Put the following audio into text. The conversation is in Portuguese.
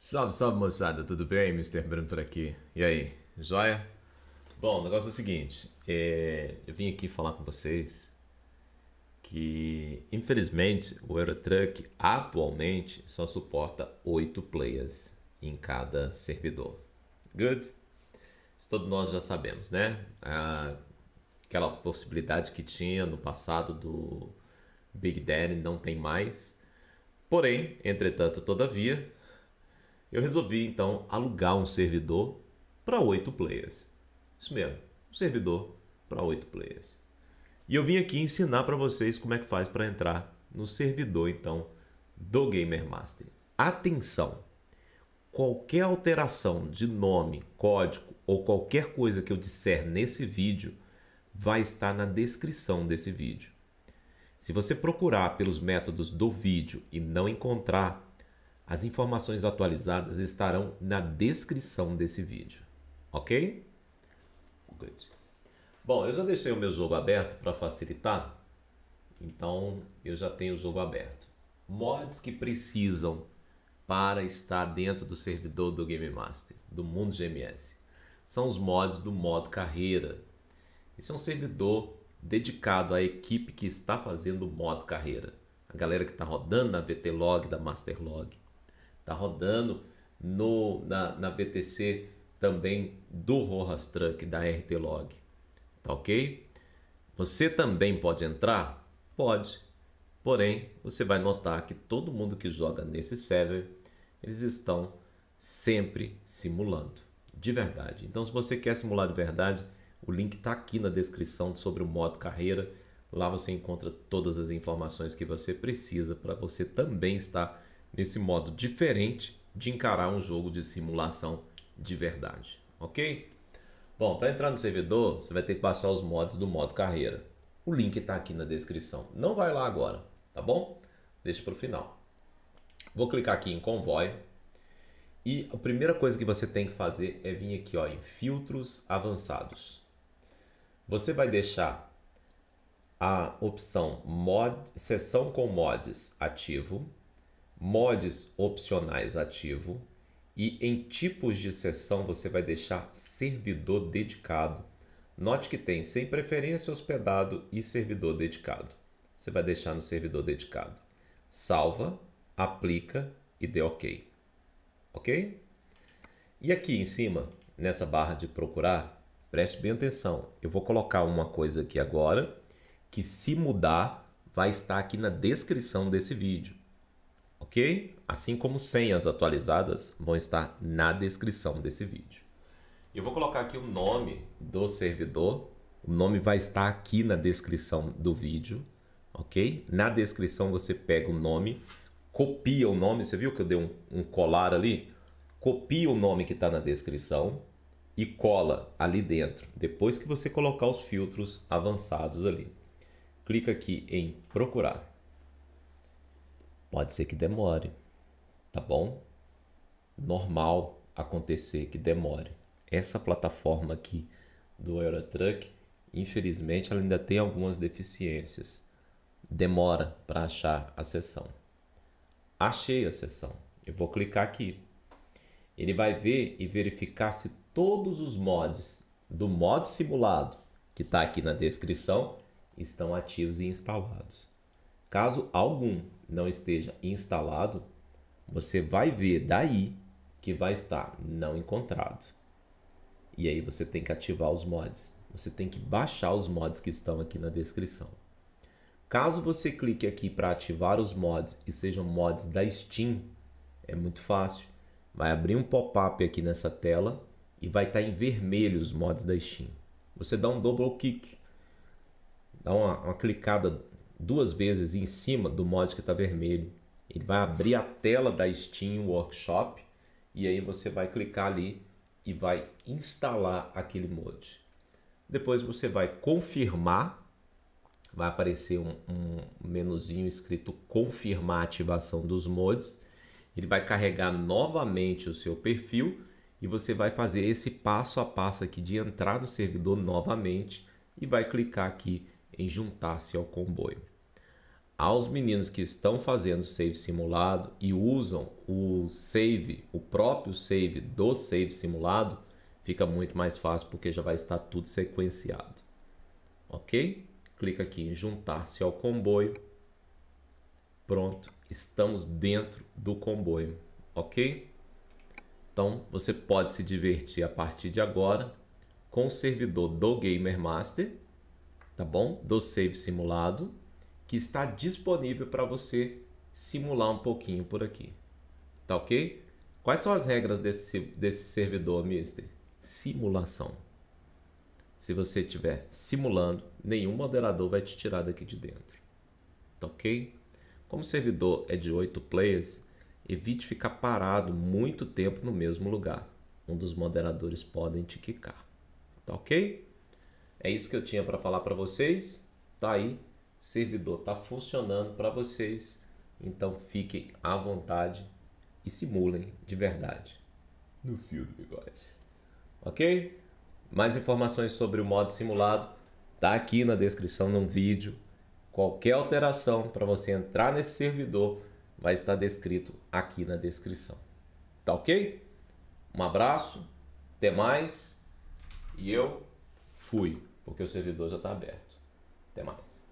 Salve, salve moçada, tudo bem? Mr. Bruno por aqui. E aí, joia? Bom, o negócio é o seguinte: é... eu vim aqui falar com vocês que, infelizmente, o Eurotruck atualmente só suporta 8 players em cada servidor. Good? Isso todos nós já sabemos, né? Aquela possibilidade que tinha no passado do Big Daddy não tem mais. Porém, entretanto, todavia, eu resolvi então alugar um servidor para oito players. Isso mesmo, um servidor para oito players. E eu vim aqui ensinar para vocês como é que faz para entrar no servidor então do Gamer Master. Atenção! Qualquer alteração de nome, código ou qualquer coisa que eu disser nesse vídeo vai estar na descrição desse vídeo. Se você procurar pelos métodos do vídeo e não encontrar, as informações atualizadas estarão na descrição desse vídeo, ok? Good. Bom, eu já deixei o meu jogo aberto para facilitar, então eu já tenho o jogo aberto. Mods que precisam para estar dentro do servidor do Game Master, do mundo GMS, são os mods do modo carreira. Esse é um servidor dedicado à equipe que está fazendo o modo carreira, a galera que está rodando na VT Log da Master Log Está rodando no, na, na VTC também do Rojas Truck, da RT Log. Tá ok? Você também pode entrar? Pode. Porém, você vai notar que todo mundo que joga nesse server, eles estão sempre simulando, de verdade. Então, se você quer simular de verdade, o link está aqui na descrição sobre o modo carreira. Lá você encontra todas as informações que você precisa para você também estar esse modo diferente de encarar um jogo de simulação de verdade, ok? Bom, para entrar no servidor, você vai ter que passar os mods do modo carreira. O link está aqui na descrição. Não vai lá agora, tá bom? Deixa para o final. Vou clicar aqui em convoy. E a primeira coisa que você tem que fazer é vir aqui ó, em filtros avançados. Você vai deixar a opção mod, sessão com mods ativo mods opcionais ativo e em tipos de sessão você vai deixar servidor dedicado. Note que tem sem preferência hospedado e servidor dedicado. Você vai deixar no servidor dedicado. Salva, aplica e dê OK. OK? E aqui em cima, nessa barra de procurar, preste bem atenção. Eu vou colocar uma coisa aqui agora que se mudar vai estar aqui na descrição desse vídeo ok? Assim como senhas atualizadas vão estar na descrição desse vídeo. Eu vou colocar aqui o nome do servidor, o nome vai estar aqui na descrição do vídeo, ok? Na descrição você pega o nome, copia o nome, você viu que eu dei um, um colar ali? Copia o nome que está na descrição e cola ali dentro, depois que você colocar os filtros avançados ali. Clica aqui em procurar. Pode ser que demore, tá bom? Normal acontecer que demore. Essa plataforma aqui do Eurotruck, infelizmente, ela ainda tem algumas deficiências. Demora para achar a sessão. Achei a sessão. Eu vou clicar aqui. Ele vai ver e verificar se todos os mods do mod simulado, que está aqui na descrição, estão ativos e instalados. Caso algum não esteja instalado, você vai ver daí que vai estar não encontrado. E aí você tem que ativar os mods. Você tem que baixar os mods que estão aqui na descrição. Caso você clique aqui para ativar os mods e sejam mods da Steam, é muito fácil. Vai abrir um pop-up aqui nessa tela e vai estar tá em vermelho os mods da Steam. Você dá um double click, dá uma, uma clicada duas vezes em cima do mod que está vermelho. Ele vai abrir a tela da Steam Workshop e aí você vai clicar ali e vai instalar aquele mod. Depois você vai confirmar, vai aparecer um, um menuzinho escrito confirmar a ativação dos mods. Ele vai carregar novamente o seu perfil e você vai fazer esse passo a passo aqui de entrar no servidor novamente e vai clicar aqui em juntar-se ao comboio aos meninos que estão fazendo save simulado e usam o save, o próprio save do save simulado, fica muito mais fácil porque já vai estar tudo sequenciado. Ok? Clica aqui em juntar-se ao comboio. Pronto, estamos dentro do comboio. Ok? Então você pode se divertir a partir de agora com o servidor do Gamer Master, tá bom? Do save simulado que está disponível para você simular um pouquinho por aqui. Tá ok? Quais são as regras desse, desse servidor, Mister? Simulação. Se você estiver simulando, nenhum moderador vai te tirar daqui de dentro. Tá ok? Como o servidor é de 8 players, evite ficar parado muito tempo no mesmo lugar. Um dos moderadores podem te quicar. Tá ok? É isso que eu tinha para falar para vocês. Tá aí servidor está funcionando para vocês, então fiquem à vontade e simulem de verdade no fio do bigode. Ok? Mais informações sobre o modo simulado está aqui na descrição no vídeo. Qualquer alteração para você entrar nesse servidor vai estar descrito aqui na descrição. Tá ok? Um abraço, até mais. E eu fui, porque o servidor já está aberto. Até mais.